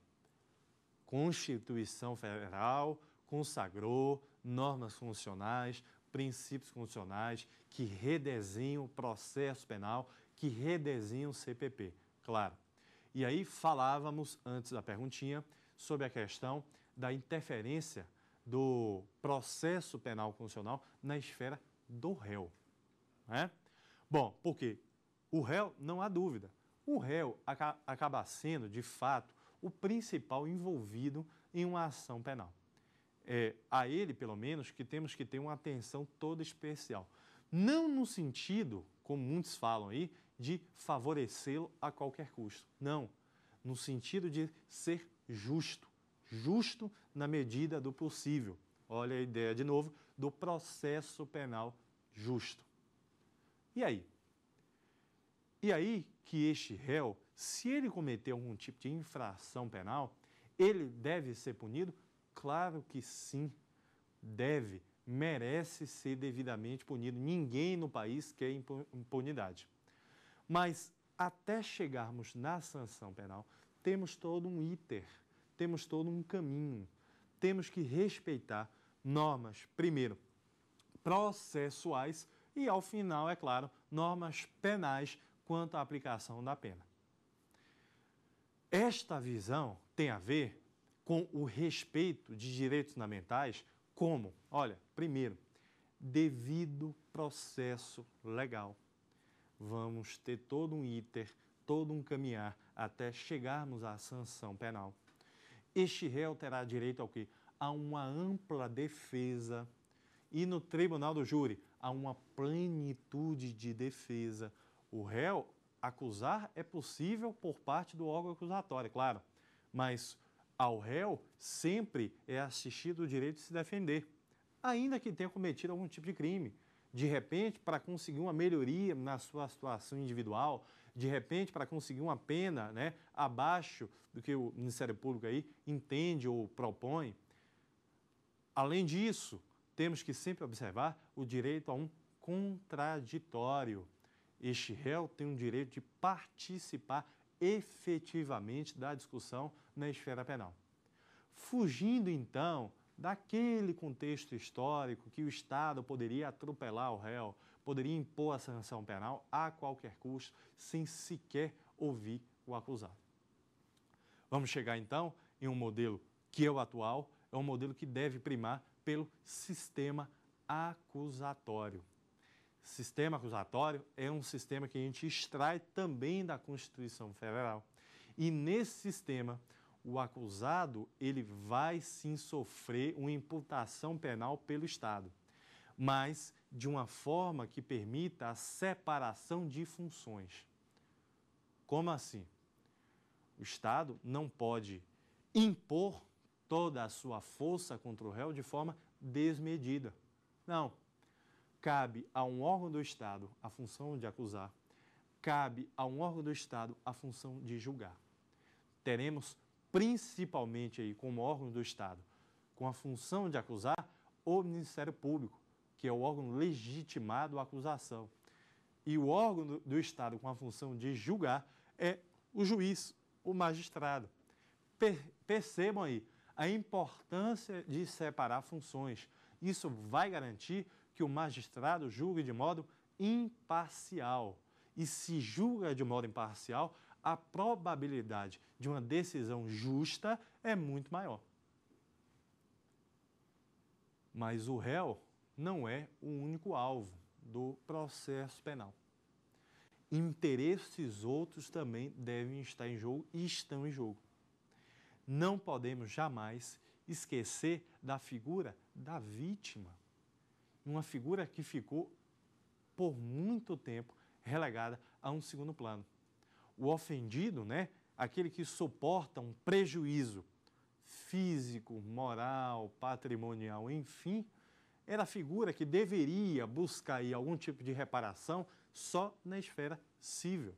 Constituição Federal consagrou normas funcionais, princípios funcionais que redesenham o processo penal, que redesenham o CPP, claro. E aí falávamos, antes da perguntinha, sobre a questão da interferência do processo penal constitucional na esfera do réu. Né? Bom, porque O réu, não há dúvida, o réu aca acaba sendo, de fato, o principal envolvido em uma ação penal. É, a ele, pelo menos, que temos que ter uma atenção toda especial. Não no sentido, como muitos falam aí, de favorecê-lo a qualquer custo. Não. No sentido de ser justo. Justo na medida do possível. Olha a ideia, de novo, do processo penal justo. E aí? E aí que este réu, se ele cometer algum tipo de infração penal, ele deve ser punido? Claro que sim, deve, merece ser devidamente punido. Ninguém no país quer impunidade. Mas até chegarmos na sanção penal, temos todo um iter, temos todo um caminho. Temos que respeitar normas, primeiro, processuais e, ao final, é claro, normas penais quanto à aplicação da pena. Esta visão tem a ver com o respeito de direitos fundamentais, como, olha, primeiro, devido processo legal. Vamos ter todo um iter, todo um caminhar até chegarmos à sanção penal. Este réu terá direito ao quê? A uma ampla defesa e no tribunal do júri a uma plenitude de defesa. O réu acusar é possível por parte do órgão acusatório, claro, mas ao réu sempre é assistido o direito de se defender, ainda que tenha cometido algum tipo de crime. De repente, para conseguir uma melhoria na sua situação individual, de repente, para conseguir uma pena né, abaixo do que o Ministério Público aí entende ou propõe. Além disso, temos que sempre observar o direito a um contraditório. Este réu tem o direito de participar efetivamente da discussão na esfera penal. Fugindo, então, daquele contexto histórico que o Estado poderia atropelar o réu, poderia impor a sanção penal a qualquer custo, sem sequer ouvir o acusado. Vamos chegar, então, em um modelo que é o atual, é um modelo que deve primar pelo sistema acusatório. Sistema acusatório é um sistema que a gente extrai também da Constituição Federal. E nesse sistema, o acusado ele vai sim sofrer uma imputação penal pelo Estado, mas de uma forma que permita a separação de funções. Como assim? O Estado não pode impor toda a sua força contra o réu de forma desmedida. Não. Cabe a um órgão do Estado a função de acusar, cabe a um órgão do Estado a função de julgar. Teremos, principalmente aí como órgão do Estado, com a função de acusar, o Ministério Público, que é o órgão legitimado à acusação. E o órgão do, Estado com a função de julgar é o juiz, o magistrado. Per percebam aí, a importância de separar funções. Isso vai garantir que o magistrado julgue de modo imparcial. E se julga de modo imparcial, a probabilidade de uma decisão justa é muito maior. Mas o réu não é o único alvo do processo penal. Interesses outros também devem estar em jogo e estão em jogo não podemos jamais esquecer da figura da vítima, uma figura que ficou por muito tempo relegada a um segundo plano. O ofendido, né, aquele que suporta um prejuízo físico, moral, patrimonial, enfim, era a figura que deveria buscar aí algum tipo de reparação só na esfera civil.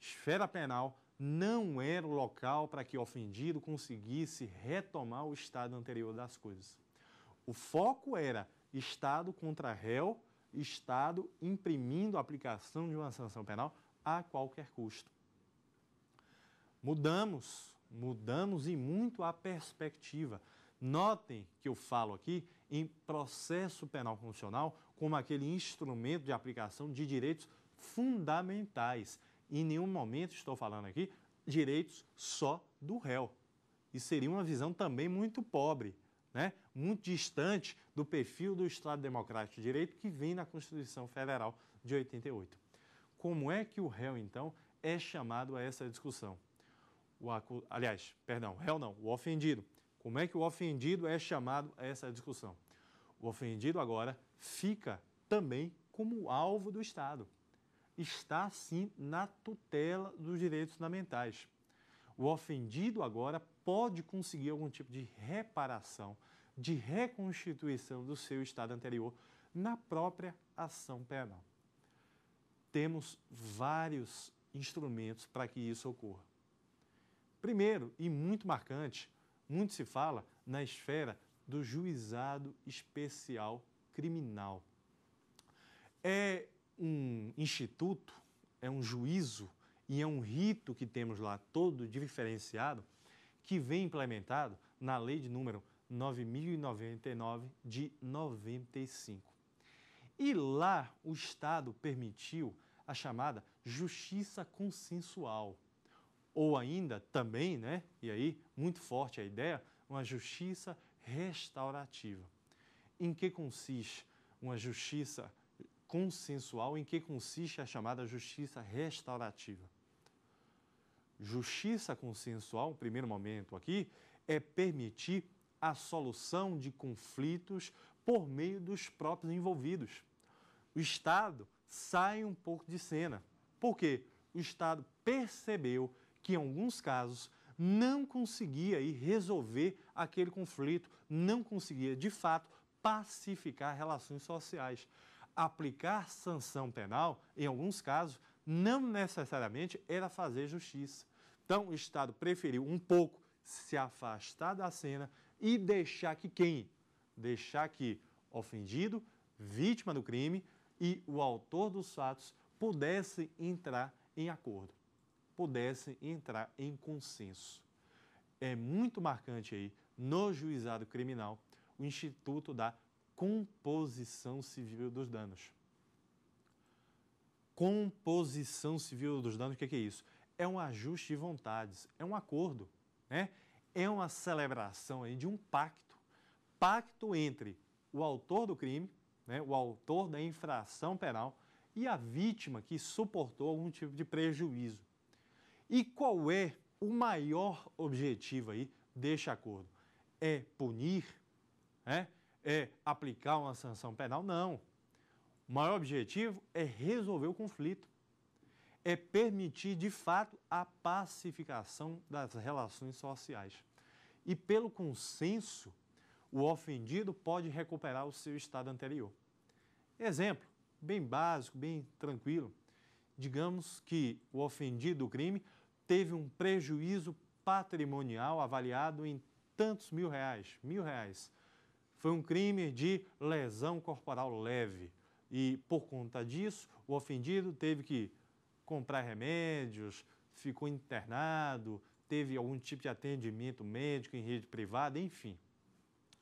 Esfera penal, não era o local para que o ofendido conseguisse retomar o estado anterior das coisas. O foco era Estado contra réu, Estado imprimindo a aplicação de uma sanção penal a qualquer custo. Mudamos, mudamos e muito a perspectiva. Notem que eu falo aqui em processo penal constitucional como aquele instrumento de aplicação de direitos fundamentais em nenhum momento estou falando aqui direitos só do réu. Isso seria uma visão também muito pobre, né? muito distante do perfil do Estado Democrático de Direito que vem na Constituição Federal de 88. Como é que o réu, então, é chamado a essa discussão? O acu... Aliás, perdão, réu não, o ofendido. Como é que o ofendido é chamado a essa discussão? O ofendido agora fica também como alvo do Estado está sim na tutela dos direitos fundamentais. O ofendido agora pode conseguir algum tipo de reparação, de reconstituição do seu estado anterior na própria ação penal. Temos vários instrumentos para que isso ocorra. Primeiro, e muito marcante, muito se fala na esfera do juizado especial criminal. É um instituto, é um juízo e é um rito que temos lá todo diferenciado que vem implementado na lei de número 9099 de 95. E lá o Estado permitiu a chamada justiça consensual, ou ainda também, né, e aí muito forte a ideia, uma justiça restaurativa. Em que consiste uma justiça consensual em que consiste a chamada justiça restaurativa. Justiça consensual, primeiro momento aqui, é permitir a solução de conflitos por meio dos próprios envolvidos. O Estado sai um pouco de cena, porque o Estado percebeu que, em alguns casos, não conseguia resolver aquele conflito, não conseguia, de fato, pacificar relações sociais aplicar sanção penal, em alguns casos, não necessariamente era fazer justiça. Então, o Estado preferiu um pouco se afastar da cena e deixar que quem? Deixar que ofendido, vítima do crime e o autor dos fatos pudessem entrar em acordo, pudessem entrar em consenso. É muito marcante aí, no juizado criminal, o instituto da composição civil dos danos. Composição civil dos danos, o é que, é isso? É um ajuste de vontades, é um acordo, né? é uma celebração aí de um pacto. Pacto entre o autor do crime, né, o autor da infração penal e a vítima que suportou algum tipo de prejuízo. E qual é o maior objetivo aí deste acordo? É punir, né? é aplicar uma sanção penal, não. O maior objetivo é resolver o conflito, é permitir de fato a pacificação das relações sociais. E pelo consenso, o ofendido pode recuperar o seu estado anterior. Exemplo, bem básico, bem tranquilo. Digamos que o ofendido do crime teve um prejuízo patrimonial avaliado em tantos mil reais, mil reais. Foi um crime de lesão corporal leve. E por conta disso, o ofendido teve que comprar remédios, ficou internado, teve algum tipo de atendimento médico em rede privada, enfim.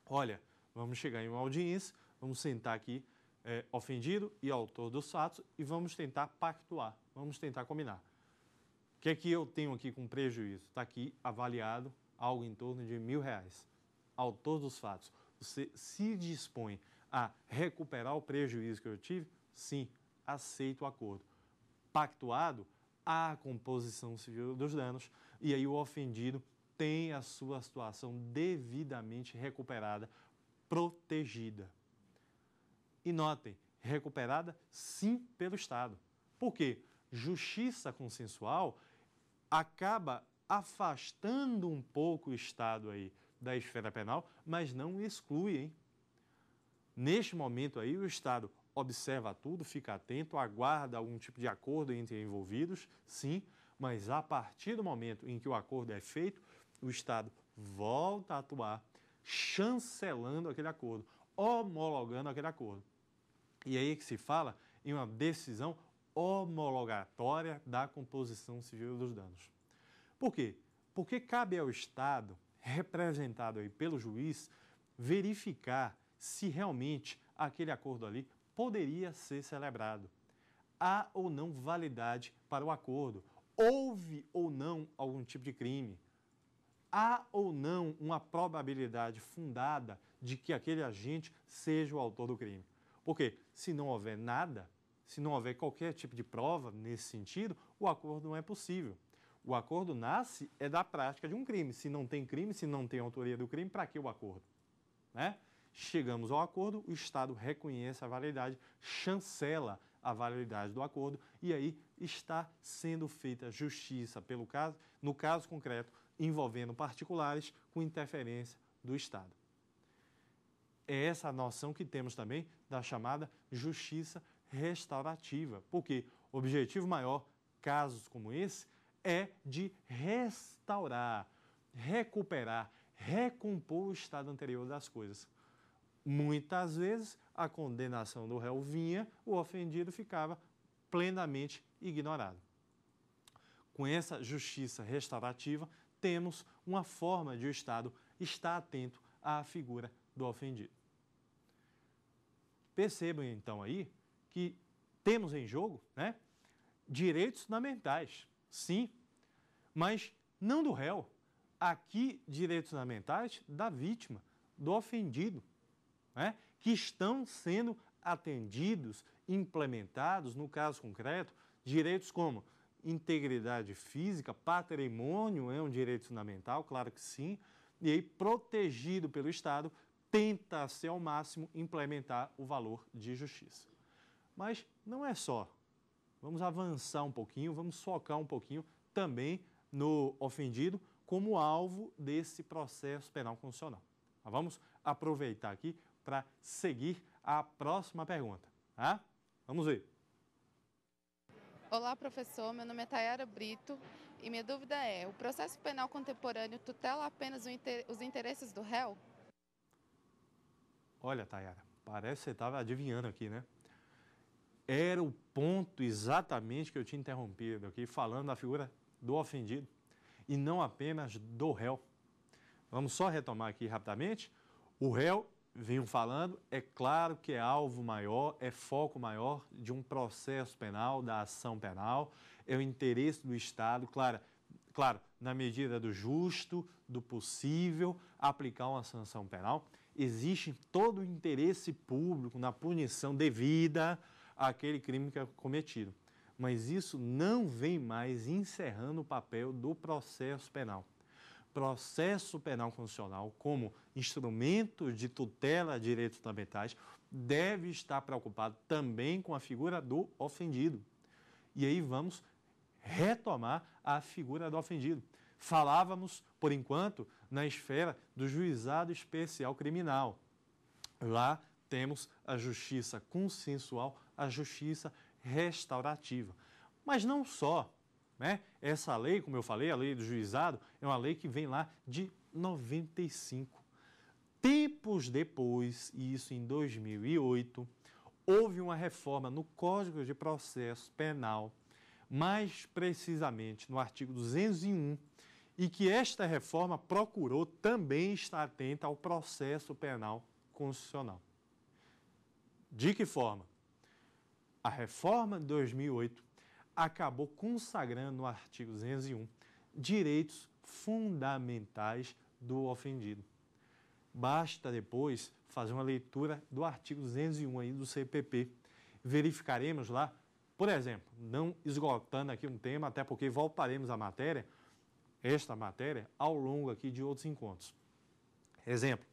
Olha, vamos chegar em uma audiência, vamos sentar aqui é, ofendido e autor dos fatos e vamos tentar pactuar, vamos tentar combinar. O que é que eu tenho aqui com prejuízo? Está aqui avaliado algo em torno de mil reais. Autor dos fatos. Você se dispõe a recuperar o prejuízo que eu tive? Sim, aceito o acordo. Pactuado, há a composição civil dos danos e aí o ofendido tem a sua situação devidamente recuperada, protegida. E notem, recuperada sim pelo Estado. Por quê? Justiça consensual acaba afastando um pouco o Estado aí da esfera penal, mas não exclui, hein? Neste momento aí, o Estado observa tudo, fica atento, aguarda algum tipo de acordo entre envolvidos, sim, mas a partir do momento em que o acordo é feito, o Estado volta a atuar, chancelando aquele acordo, homologando aquele acordo. E aí é que se fala em uma decisão homologatória da composição civil dos danos. Por quê? Porque cabe ao Estado representado aí pelo juiz, verificar se realmente aquele acordo ali poderia ser celebrado. Há ou não validade para o acordo? Houve ou não algum tipo de crime? Há ou não uma probabilidade fundada de que aquele agente seja o autor do crime? Porque se não houver nada, se não houver qualquer tipo de prova nesse sentido, o acordo não é possível. O acordo nasce é da prática de um crime. Se não tem crime, se não tem autoria do crime, para que o acordo? Né? Chegamos ao acordo, o Estado reconhece a validade, chancela a validade do acordo e aí está sendo feita justiça pelo caso, no caso concreto, envolvendo particulares com interferência do Estado. É essa a noção que temos também da chamada justiça restaurativa, porque objetivo maior, casos como esse, é de restaurar, recuperar, recompor o estado anterior das coisas. Muitas vezes a condenação do réu vinha, o ofendido ficava plenamente ignorado. Com essa justiça restaurativa, temos uma forma de o Estado estar atento à figura do ofendido. Percebam então aí que temos em jogo né, direitos fundamentais sim, mas não do réu. Aqui, direitos fundamentais da vítima, do ofendido, né? que estão sendo atendidos, implementados, no caso concreto, direitos como integridade física, patrimônio é um direito fundamental, claro que sim, e aí protegido pelo Estado, tenta-se ao máximo implementar o valor de justiça. Mas não é só vamos avançar um pouquinho, vamos focar um pouquinho também no ofendido como alvo desse processo penal constitucional. Mas vamos aproveitar aqui para seguir a próxima pergunta. Tá? Vamos ver. Olá, professor. Meu nome é Tayara Brito e minha dúvida é: o processo penal contemporâneo tutela apenas os interesses do réu? Olha, Tayara, parece que você estava adivinhando aqui, né? era o ponto exatamente que eu tinha interrompido aqui, falando da figura do ofendido e não apenas do réu. Vamos só retomar aqui rapidamente. O réu, vinham falando, é claro que é alvo maior, é foco maior de um processo penal, da ação penal, é o interesse do Estado, claro, claro na medida do justo, do possível, aplicar uma sanção penal. Existe todo o interesse público na punição devida, aquele crime que é cometido. Mas isso não vem mais encerrando o papel do processo penal. Processo penal constitucional, como instrumento de tutela de direitos fundamentais, deve estar preocupado também com a figura do ofendido. E aí vamos retomar a figura do ofendido. Falávamos, por enquanto, na esfera do juizado especial criminal. Lá temos a justiça consensual a justiça restaurativa. Mas não só. Né? Essa lei, como eu falei, a lei do juizado, é uma lei que vem lá de 95. Tempos depois, e isso em 2008, houve uma reforma no Código de Processo Penal, mais precisamente no artigo 201, e que esta reforma procurou também estar atenta ao processo penal constitucional. De que forma? A reforma de 2008 acabou consagrando no artigo 201 direitos fundamentais do ofendido. Basta depois fazer uma leitura do artigo 201 aí do CPP. Verificaremos lá, por exemplo, não esgotando aqui um tema, até porque voltaremos à matéria, esta matéria, ao longo aqui de outros encontros. Exemplo,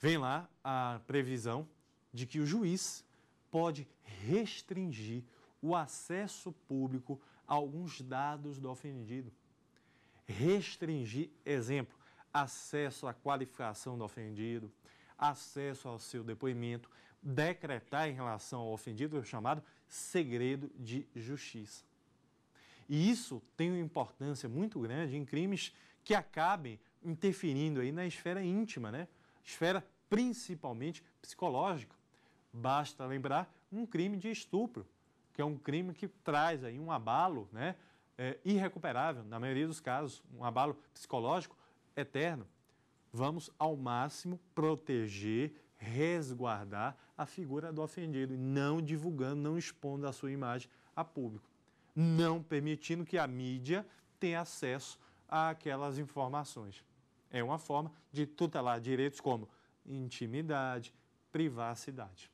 vem lá a previsão de que o juiz pode restringir o acesso público a alguns dados do ofendido. Restringir, exemplo, acesso à qualificação do ofendido, acesso ao seu depoimento, decretar em relação ao ofendido o é chamado segredo de justiça. E isso tem uma importância muito grande em crimes que acabem interferindo aí na esfera íntima, né? Esfera principalmente psicológica basta lembrar, um crime de estupro, que é um crime que traz aí um abalo né, é, irrecuperável, na maioria dos casos, um abalo psicológico eterno. Vamos ao máximo proteger, resguardar a figura do ofendido, não divulgando, não expondo a sua imagem a público, não permitindo que a mídia tenha acesso àquelas informações. É uma forma de tutelar direitos como intimidade, privacidade.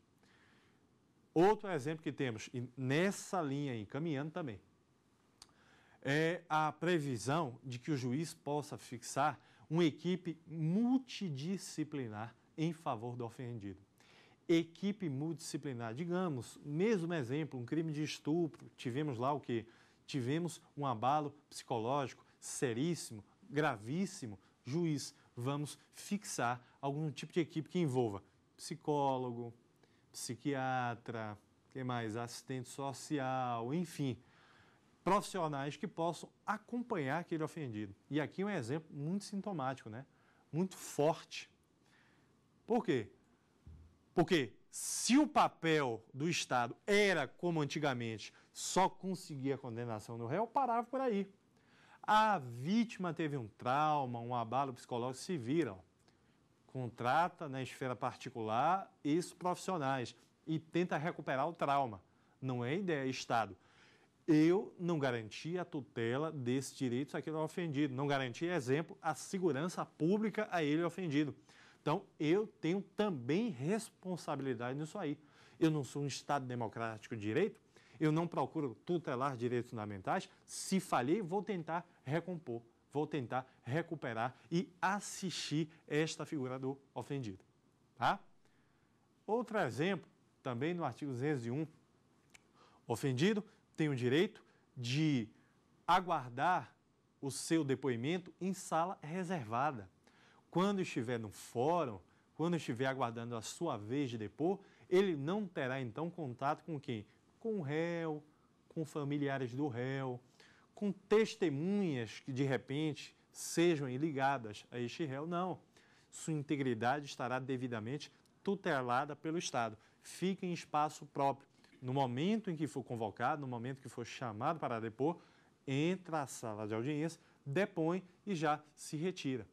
Outro exemplo que temos, e nessa linha aí, caminhando também, é a previsão de que o juiz possa fixar uma equipe multidisciplinar em favor do ofendido. Equipe multidisciplinar, digamos, mesmo exemplo, um crime de estupro, tivemos lá o que? Tivemos um abalo psicológico seríssimo, gravíssimo. Juiz, vamos fixar algum tipo de equipe que envolva psicólogo, psiquiatra, que mais? Assistente social, enfim, profissionais que possam acompanhar aquele ofendido. E aqui um exemplo muito sintomático, né? Muito forte. Por quê? Porque se o papel do Estado era, como antigamente, só conseguir a condenação do réu, parava por aí. A vítima teve um trauma, um abalo psicológico, se viram contrata na esfera particular esses profissionais e tenta recuperar o trauma. Não é ideia, é Estado. Eu não garanti a tutela desses direitos àquele ofendido, não garanti, exemplo, a segurança pública a ele ofendido. Então, eu tenho também responsabilidade nisso aí. Eu não sou um Estado democrático de direito, eu não procuro tutelar direitos fundamentais. Se falhei, vou tentar recompor vou tentar recuperar e assistir esta figura do ofendido. Tá? Outro exemplo, também no artigo 201, ofendido tem o direito de aguardar o seu depoimento em sala reservada. Quando estiver no fórum, quando estiver aguardando a sua vez de depor, ele não terá então contato com quem? Com o réu, com familiares do réu, com testemunhas que de repente sejam ligadas a este réu, não. Sua integridade estará devidamente tutelada pelo Estado. Fica em espaço próprio. No momento em que for convocado, no momento que for chamado para depor, entra à sala de audiência, depõe e já se retira.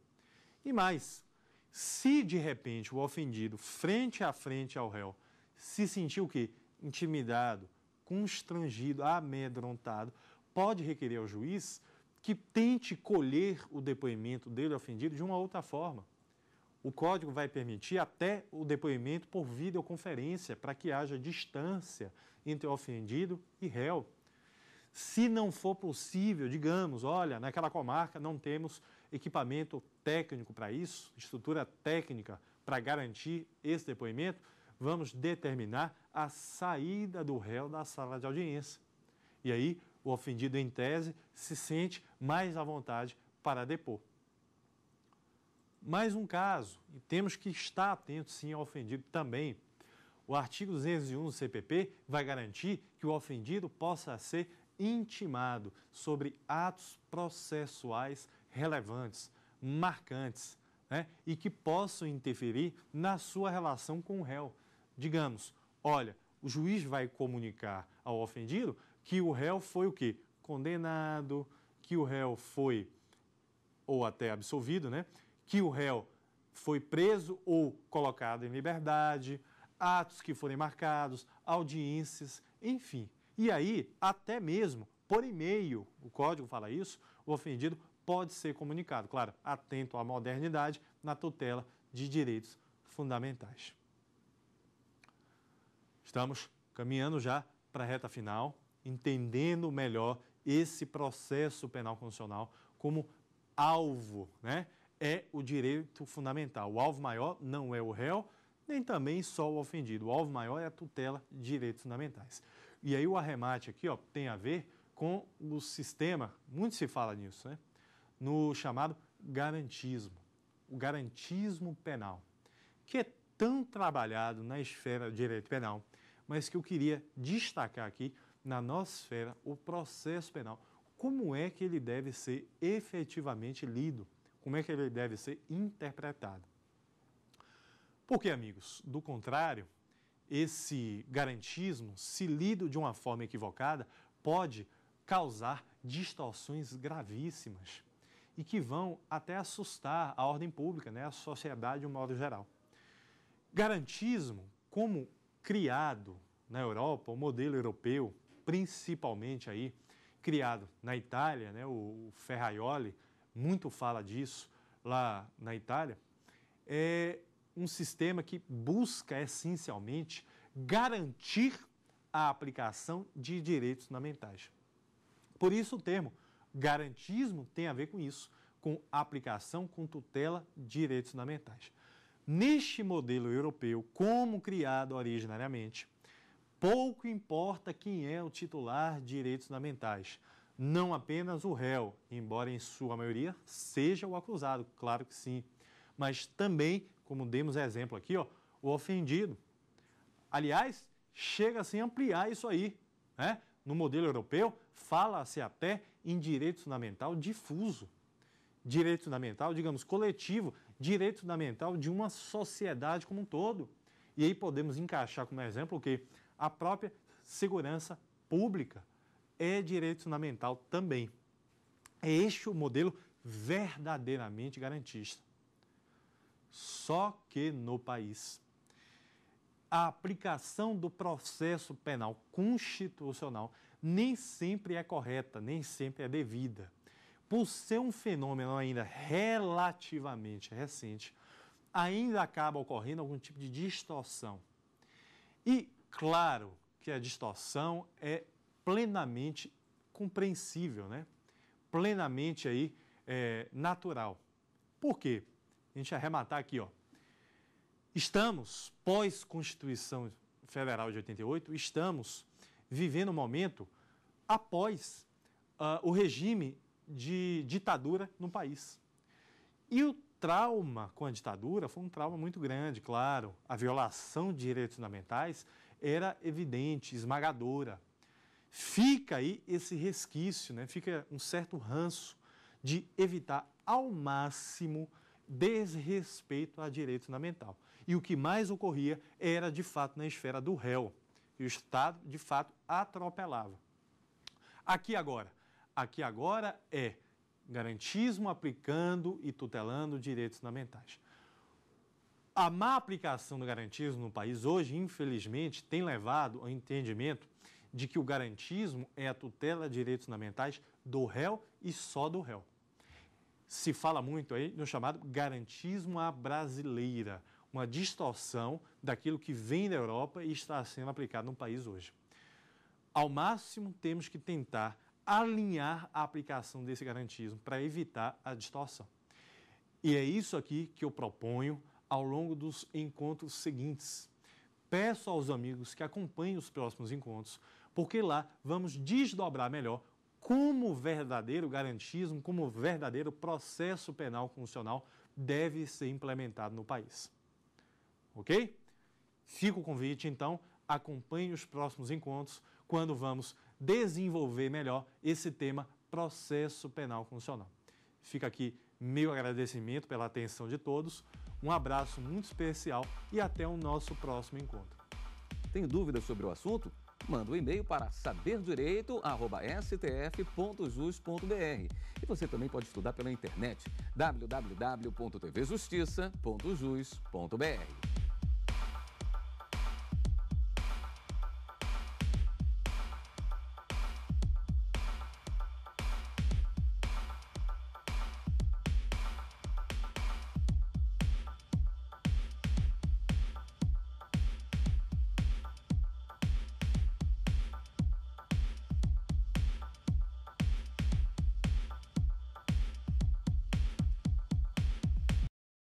E mais, se de repente o ofendido, frente a frente ao réu, se sentiu o quê? Intimidado, constrangido, amedrontado, pode requerer ao juiz que tente colher o depoimento dele ofendido de uma outra forma. O código vai permitir até o depoimento por videoconferência, para que haja distância entre ofendido e réu. Se não for possível, digamos, olha, naquela comarca não temos equipamento técnico para isso, estrutura técnica para garantir esse depoimento, vamos determinar a saída do réu da sala de audiência. E aí o ofendido, em tese, se sente mais à vontade para depor. Mais um caso, e temos que estar atentos sim ao ofendido também. O artigo 201 do CPP vai garantir que o ofendido possa ser intimado sobre atos processuais relevantes, marcantes, né, e que possam interferir na sua relação com o réu. Digamos, olha, o juiz vai comunicar ao ofendido que o réu foi o quê? Condenado, que o réu foi ou até absolvido, né? Que o réu foi preso ou colocado em liberdade, atos que forem marcados, audiências, enfim. E aí, até mesmo por e-mail, o código fala isso, o ofendido pode ser comunicado, claro, atento à modernidade na tutela de direitos fundamentais. Estamos caminhando já para a reta final entendendo melhor esse processo penal constitucional como alvo, né? É o direito fundamental. O alvo maior não é o réu, nem também só o ofendido. O alvo maior é a tutela de direitos fundamentais. E aí o arremate aqui ó, tem a ver com o sistema, muito se fala nisso, né? no chamado garantismo, o garantismo penal, que é tão trabalhado na esfera do direito penal, mas que eu queria destacar aqui na nossa esfera, o processo penal. Como é que ele deve ser efetivamente lido? Como é que ele deve ser interpretado? Porque, amigos, do contrário, esse garantismo, se lido de uma forma equivocada, pode causar distorções gravíssimas e que vão até assustar a ordem pública, né, a sociedade de um modo geral. Garantismo, como criado na Europa, o modelo europeu, principalmente aí criado na Itália, né? O Ferraioli muito fala disso lá na Itália. É um sistema que busca essencialmente garantir a aplicação de direitos fundamentais. Por isso o termo garantismo tem a ver com isso, com aplicação com tutela de direitos fundamentais. Neste modelo europeu, como criado originariamente, pouco importa quem é o titular de direitos fundamentais, não apenas o réu, embora em sua maioria seja o acusado, claro que sim, mas também, como demos exemplo aqui, ó, o ofendido. Aliás, chega-se a ampliar isso aí. Né? No modelo europeu, fala-se até em direito fundamental difuso. Direito fundamental, digamos, coletivo, direito fundamental de uma sociedade como um todo. E aí podemos encaixar como exemplo o que a própria segurança pública é direito fundamental também. É este o modelo verdadeiramente garantista. Só que no país, a aplicação do processo penal constitucional nem sempre é correta, nem sempre é devida. Por ser um fenômeno ainda relativamente recente, ainda acaba ocorrendo algum tipo de distorção. E Claro que a distorção é plenamente compreensível, né? plenamente aí, é, natural. Por quê? A gente arrematar aqui, ó. Estamos, pós-Constituição Federal de 88, estamos vivendo um momento após uh, o regime de ditadura no país. E o trauma com a ditadura foi um trauma muito grande, claro. A violação de direitos fundamentais era evidente, esmagadora. Fica aí esse resquício, né? fica um certo ranço de evitar ao máximo desrespeito a direito fundamental. E o que mais ocorria era, de fato, na esfera do réu. E o Estado, de fato, atropelava. Aqui agora. Aqui agora é garantismo aplicando e tutelando direitos fundamentais. A má aplicação do garantismo no país hoje, infelizmente, tem levado ao entendimento de que o garantismo é a tutela de direitos fundamentais do réu e só do réu. Se fala muito aí no chamado garantismo à brasileira, uma distorção daquilo que vem da Europa e está sendo aplicado no país hoje. Ao máximo, temos que tentar alinhar a aplicação desse garantismo para evitar a distorção. E é isso aqui que eu proponho ao longo dos encontros seguintes. Peço aos amigos que acompanhem os próximos encontros, porque lá vamos desdobrar melhor como o verdadeiro garantismo, como o verdadeiro processo penal constitucional deve ser implementado no país. Ok? Fica o convite, então, acompanhe os próximos encontros, quando vamos desenvolver melhor esse tema processo penal constitucional. Fica aqui meu agradecimento pela atenção de todos. Um abraço muito especial e até o nosso próximo encontro. Tem dúvidas sobre o assunto? Manda um e-mail para saberdireito.stf.jus.br. E você também pode estudar pela internet www.tvjustiça.jus.br.